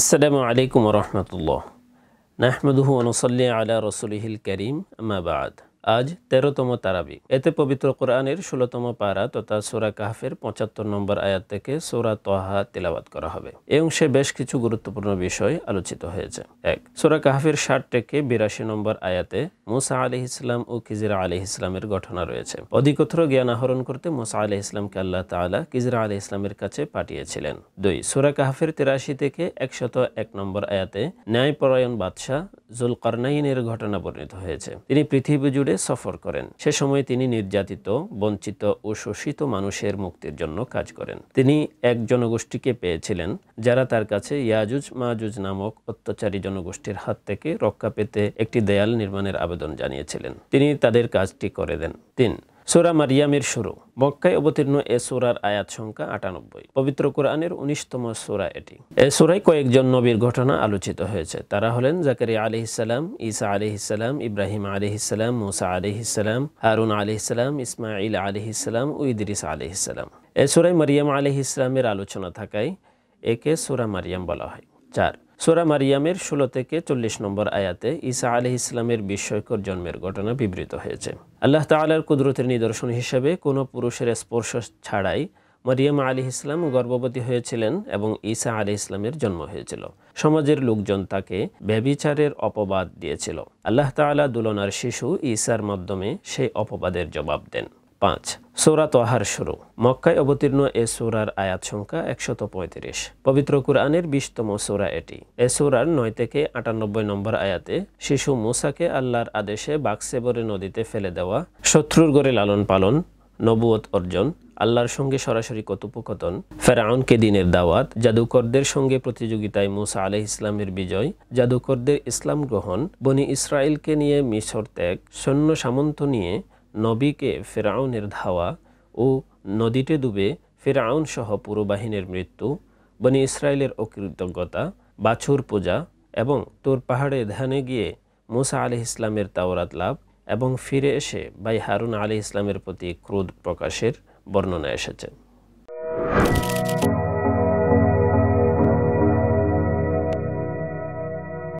السلام عليكم ورحمة الله نحمده ونصلي على رسوله الكريم أما بعد আজ তেরোতম তারাবি এতে পবিত্র কোরআনের ষোলতম পারা তথা সোরা কাহাফের পঁচাত্তর নম্বর আয়াত থেকে সোরা তোহা তেলাবাদ করা হবে এ অংশে বেশ কিছু গুরুত্বপূর্ণ বিষয় আলোচিত হয়েছে এক সোরা কাহাফের ষাট থেকে বিরাশি নম্বর আয়াতে মুসা আলি ইসলাম ও কিজিরা আলি ইসলামের ঘটনা রয়েছে অধিকতর জ্ঞান আহরণ করতে মুসা আলি ইসলামকে আল্লাহ তালা কিজরা আলি ইসলামের কাছে পাঠিয়েছিলেন দুই সোরা কাহাফের তেরাশি থেকে একশত এক নম্বর আয়াতে ন্যায়পরায়ণ বাদশাহ জুলকরনাইনের ঘটনা বর্ণিত হয়েছে তিনি পৃথিবী জুড়ে সফর করেন সে সময় তিনি নির্যাতিত বঞ্চিত ও শোষিত মানুষের মুক্তির জন্য কাজ করেন তিনি এক জনগোষ্ঠীকে পেয়েছিলেন যারা তার কাছে ইয়াজুজ মাজুজ নামক অত্যাচারী জনগোষ্ঠীর হাত থেকে রক্ষা পেতে একটি দেয়াল নির্মাণের আবেদন জানিয়েছিলেন তিনি তাদের কাজটি করে দেন তিন সোরা মারিয়ামের শুরু মক্কায় অবতীর্ণ এ সোরার আয়াত সংখ্যা আটানব্বই পবিত্র কোরআনের উনিশতম সোরা এটি এ সোরায় কয়েকজন নবীর ঘটনা আলোচিত হয়েছে তারা হলেন জাকারিয়া আলি ইসালাম ইসা আলি ইসালাম ইব্রাহিম আলি ইসালাম মুসা আলি ইসালাম হারুন আলি ইসালাম ইসমাইল আলি ইসালাম উইদরিস আলি ইসালাম এ সোরায় মারিয়াম আলি ইসলামের আলোচনা থাকায় একে সোরা মারিয়াম বলা হয় চার সোরা মারিয়ামের ষোলো থেকে চল্লিশ নম্বর আয়াতে ঈসা আলি ইসলামের বিস্ময়কর জন্মের ঘটনা বিবৃত হয়েছে আল্লাহ তালার কুদরতের নিদর্শন হিসেবে কোনো পুরুষের স্পর্শ ছাড়াই মরিয়াম আলী ইসলাম গর্ভবতী হয়েছিলেন এবং ঈসা আলী ইসলামের জন্ম হয়েছিল সমাজের লোকজন তাকে ব্যবিচারের অপবাদ দিয়েছিল আল্লাহ তালা দুলনার শিশু ঈসার মাধ্যমে সেই অপবাদের জবাব দেন পাঁচ সৌরা তোহার শুরু মক্কায় অবতীর্ণ এ সৌরার আয়াত সংখ্যা একশত পঁয়ত্রিশ পবিত্র কুরআনের বিশতম সৌরা এটি এ সৌরার নয় থেকে আটানব্বই নম্বর আয়াতে শিশু মুসাকে আল্লাহর আদেশে বাক্সেবরে নদীতে ফেলে দেওয়া শত্রুর গড়ে লালন পালন নবুয়ত অর্জন আল্লাহর সঙ্গে সরাসরি কতোপকথন ফেরাউনকে দিনের দাওয়াত জাদুকরদের সঙ্গে প্রতিযোগিতায় মুসা আলহ ইসলামের বিজয় জাদুকরদের ইসলাম গ্রহণ বনি ইসরায়েলকে নিয়ে মিশর ত্যাগ সৈন্য সামন্ত নিয়ে নবীকে ফেরাউনের ধাওয়া ও নদীতে ডুবে ফেরাউন সহ পুরো বাহিনীর মৃত্যু বনি ইসরায়েলের অকৃতজ্ঞতা বাছুর পূজা এবং তোর পাহাড়ে ধ্যানে গিয়ে মোসা আলি ইসলামের তাওরাত লাভ এবং ফিরে এসে ভাই হারুন আলি ইসলামের প্রতি ক্রোধ প্রকাশের বর্ণনা এসেছে